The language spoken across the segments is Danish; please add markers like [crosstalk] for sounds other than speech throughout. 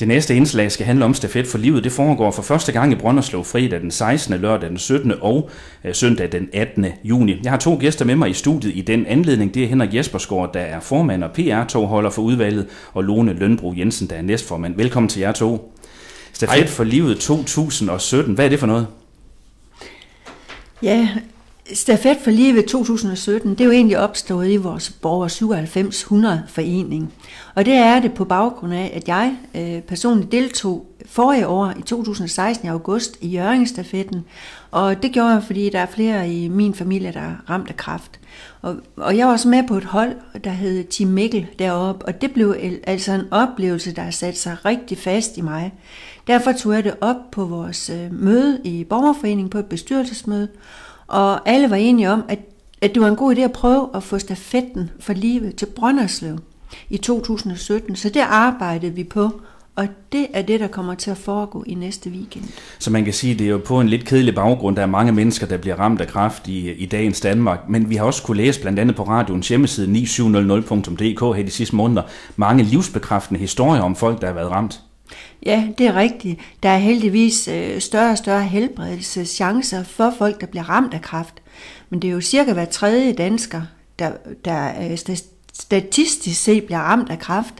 Det næste indslag skal handle om stafet for livet. Det foregår for første gang i Brønderslev fredag den 16., lørdag den 17. og øh, søndag den 18. juni. Jeg har to gæster med mig i studiet i den anledning. Det er Henrik Jespersgaard, der er formand og PR-togholder for udvalget, og Lone Lønbro Jensen, der er næstformand. Velkommen til jer to. Stafet Hej. for livet 2017, hvad er det for noget? Ja, Stafet for Livet 2017, det er jo egentlig opstået i vores Borger 9700 forening. Og det er det på baggrund af, at jeg øh, personligt deltog forrige år i 2016 i august i Jøringestafetten. Og det gjorde jeg, fordi der er flere i min familie, der er ramt af kræft. Og, og jeg var også med på et hold, der hed Team Mikkel deroppe, og det blev altså en oplevelse, der satte sig rigtig fast i mig. Derfor tog jeg det op på vores øh, møde i Borgerforeningen på et bestyrelsesmøde, og alle var enige om, at, at det var en god idé at prøve at få stafetten for livet til Brønderslev i 2017. Så det arbejdede vi på, og det er det, der kommer til at foregå i næste weekend. Så man kan sige, at det er jo på en lidt kedelig baggrund. Der er mange mennesker, der bliver ramt af kraft i, i dagens Danmark. Men vi har også kunne læse blandt andet på radioens hjemmeside 9700.dk her de sidste måneder mange livsbekræftende historier om folk, der har været ramt. Ja, det er rigtigt. Der er heldigvis øh, større og større helbredelseschancer for folk, der bliver ramt af kræft. Men det er jo cirka hver tredje dansker, der, der øh, statistisk set bliver ramt af kræft.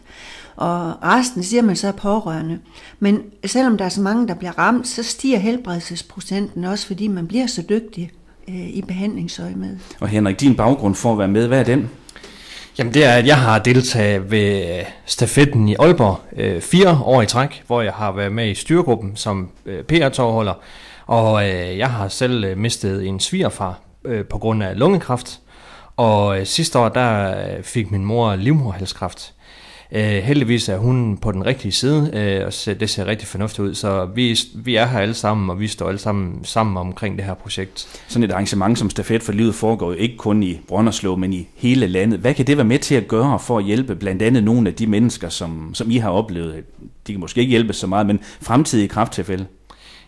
Og resten siger man så er pårørende. Men selvom der er så mange, der bliver ramt, så stiger helbredelsesprocenten også, fordi man bliver så dygtig øh, i behandlingsøje med. Og Henrik, din baggrund for at være med, hvad er den? Jamen det er, at jeg har deltaget ved stafetten i Aalborg øh, fire år i træk, hvor jeg har været med i styregruppen som øh, PR-tovholder, og øh, jeg har selv øh, mistet en svigerfar øh, på grund af lungekræft, og øh, sidste år der øh, fik min mor livmorhalskræft. Øh, heldigvis er hun på den rigtige side, øh, og ser, det ser rigtig fornuftigt ud, så vi, vi er her alle sammen, og vi står alle sammen sammen omkring det her projekt. Sådan et arrangement som Stafet for Livet foregår jo ikke kun i Brønderslev, men i hele landet. Hvad kan det være med til at gøre for at hjælpe blandt andet nogle af de mennesker, som, som I har oplevet? De kan måske ikke hjælpe så meget, men fremtidige krafttilfælde?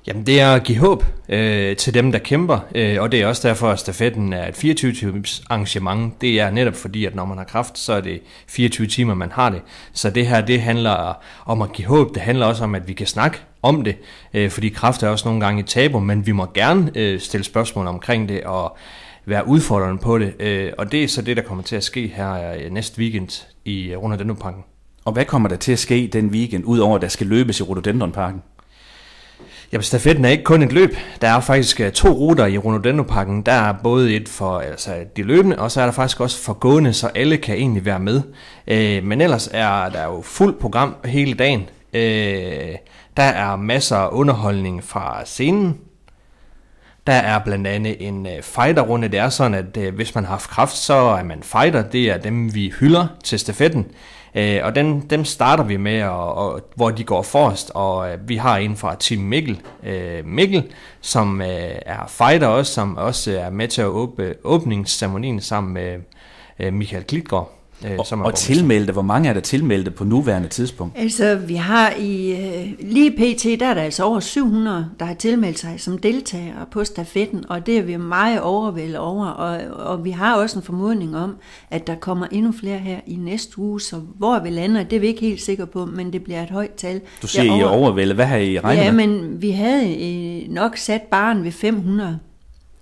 Jamen, det er at give håb øh, til dem, der kæmper, øh, og det er også derfor, at stafetten er et 24-timers arrangement. Det er netop fordi, at når man har kraft, så er det 24 timer, man har det. Så det her, det handler om at give håb. Det handler også om, at vi kan snakke om det, øh, fordi kraft er også nogle gange et tabu, men vi må gerne øh, stille spørgsmål omkring det og være udfordrende på det. Øh, og det er så det, der kommer til at ske her øh, næste weekend i øh, Og hvad kommer der til at ske den weekend, udover at der skal løbes i Rhododendronparken? Jamen, stafetten er ikke kun et løb. Der er faktisk øh, to ruter i ronodendo Der er både et for altså, de løbende, og så er der faktisk også for gående, så alle kan egentlig være med. Øh, men ellers er der jo fuldt program hele dagen. Øh, der er masser af underholdning fra scenen, der er blandt andet en øh, fighterrunde. Det er sådan, at øh, hvis man har haft kraft, så er man fighter. Det er dem, vi hylder til stafetten. Øh, og den, dem starter vi med, og, og, hvor de går forrest. Og vi har en fra Team Mikkel, Mikkel som er fighter også, som også er med til at åbne åbningsceremonien sammen med Michael Klitgaard. Øh, og, er og tilmeldte, hvor mange er der tilmeldte på nuværende tidspunkt? Altså, vi har i øh, lige pt, der er der altså over 700, der har tilmeldt sig som deltagere på stafetten, og det er vi meget overvældet over, og, og vi har også en formodning om, at der kommer endnu flere her i næste uge, så hvor vi lander, det er vi ikke helt sikre på, men det bliver et højt tal. Du siger, I er overvældet. Hvad har I regnet Ja, men vi havde øh, nok sat baren ved 500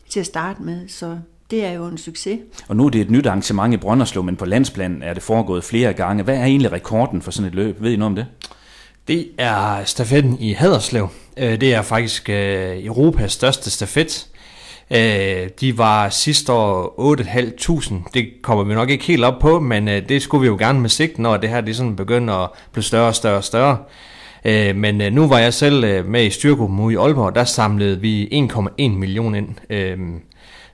til at starte med, så det er jo en succes. Og nu er det et nyt arrangement i Brønderslev, men på landsplan er det foregået flere gange. Hvad er egentlig rekorden for sådan et løb? Ved I noget om det? Det er stafetten i Haderslev. Øh, det er faktisk øh, Europas største stafet. Øh, de var sidste år 8.500. Det kommer vi nok ikke helt op på, men det skulle vi jo gerne med sigt, når det her det sådan begynder at blive større og større og større. Men nu var jeg selv med i styrgruppen ude i Aalborg, der samlede vi 1,1 million ind.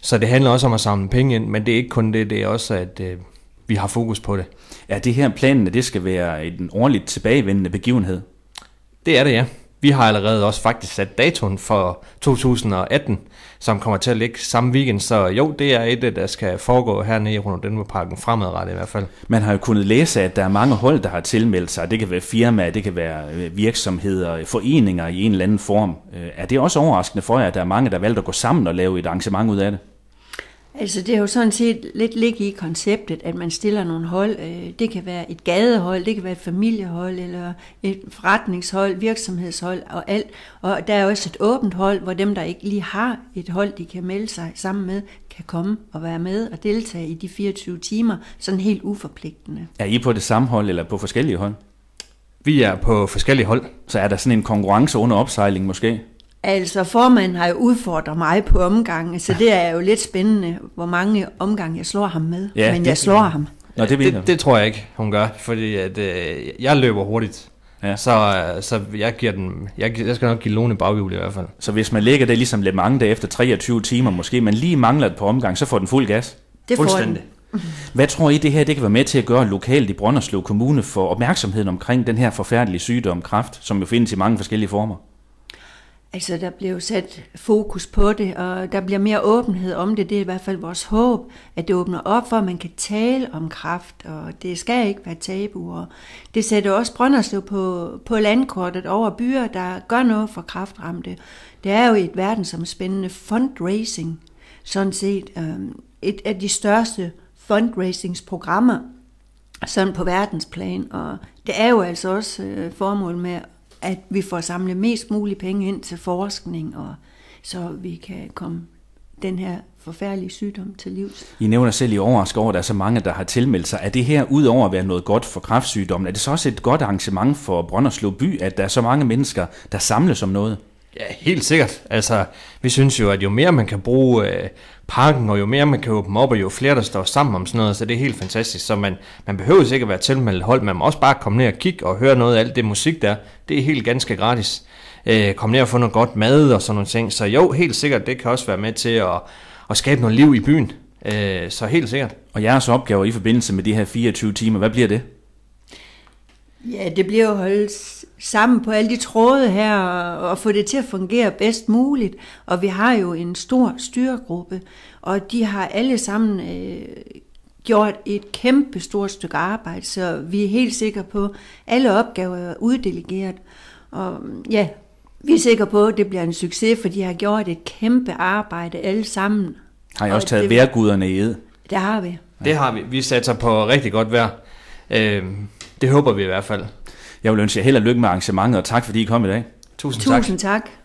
Så det handler også om at samle penge ind, men det er ikke kun det, det er også, at øh, vi har fokus på det. Ja, det her planen, det skal være en ordentligt tilbagevendende begivenhed. Det er det, ja. Vi har allerede også faktisk sat datoen for 2018, som kommer til at ligge samme weekend. Så jo, det er et, øh, der skal foregå hernede i Parken fremadrettet i hvert fald. Man har jo kunnet læse, at der er mange hold, der har tilmeldt sig. Det kan være firmaer, det kan være øh, virksomheder, foreninger i en eller anden form. Øh, er det også overraskende for jer, at der er mange, der valgte at gå sammen og lave et arrangement ud af det? Altså det er jo sådan set lidt ligge i konceptet, at man stiller nogle hold. Øh, det kan være et gadehold, det kan være et familiehold, eller et forretningshold, virksomhedshold og alt. Og der er også et åbent hold, hvor dem, der ikke lige har et hold, de kan melde sig sammen med, kan komme og være med og deltage i de 24 timer, sådan helt uforpligtende. Er I på det samme hold eller på forskellige hold? Vi er på forskellige hold, så er der sådan en konkurrence under opsejling måske? Altså, formanden har jo udfordret mig på omgangen, så det er jo lidt spændende, hvor mange omgange jeg slår ham med. Ja, Men det, jeg slår ham. Nå, det, det, det tror jeg ikke, hun gør, fordi at, øh, jeg løber hurtigt. Ja. Så, øh, så jeg, giver den, jeg, jeg skal nok give Lone baghjul i hvert fald. Så hvis man ligger det ligesom mange dage efter 23 timer måske, man lige mangler et par omgang, så får den fuld gas? Det får den. [laughs] Hvad tror I, det her det kan være med til at gøre lokalt i Brønderslev Kommune for opmærksomheden omkring den her forfærdelige sygdom, kræft, som jo findes i mange forskellige former? Altså, der bliver jo sat fokus på det, og der bliver mere åbenhed om det. Det er i hvert fald vores håb, at det åbner op for, at man kan tale om kraft, og det skal ikke være tabu. Og det sætter også Brønderslev på, på landkortet over byer, der gør noget for kraftramte. Det er jo et verdensomspændende fundraising, sådan set øhm, et af de største fundraisingsprogrammer sådan på verdensplan, og det er jo altså også øh, formålet med at vi får samlet mest mulig penge ind til forskning, og så vi kan komme den her forfærdelige sygdom til livs. I nævner selv i overrask over, at der er så mange, der har tilmeldt sig. Er det her, udover at være noget godt for kræftsygdommen, er det så også et godt arrangement for Brønderslev by, at der er så mange mennesker, der samles om noget? Ja, helt sikkert. Altså, vi synes jo, at jo mere man kan bruge øh, parken, og jo mere man kan åbne op, og jo flere der står sammen om sådan noget, så det er helt fantastisk. Så man, man behøver ikke at være tilmeldt hold, man må også bare komme ned og kigge og høre noget af alt det musik der. Det er helt ganske gratis. Øh, komme ned og få noget godt mad og sådan nogle ting. Så jo, helt sikkert, det kan også være med til at, at skabe noget liv i byen. Øh, så helt sikkert. Og jeres opgaver i forbindelse med de her 24 timer, hvad bliver det? Ja, det bliver jo holdt sammen på alle de tråde her og, og få det til at fungere bedst muligt. Og vi har jo en stor styregruppe, og de har alle sammen øh, gjort et kæmpe stort stykke arbejde, så vi er helt sikre på, at alle opgaver er uddelegeret. Og ja, vi er sikre på, at det bliver en succes, for de har gjort et kæmpe arbejde alle sammen. Har I også og taget værguderne vejrguderne i det? Det har vi. Det har vi. Vi satser på rigtig godt vejr. Øh, det håber vi i hvert fald. Jeg vil ønske jer held og lykke med arrangementet, og tak fordi I kom i dag. Tusind, Tusind tak. tak.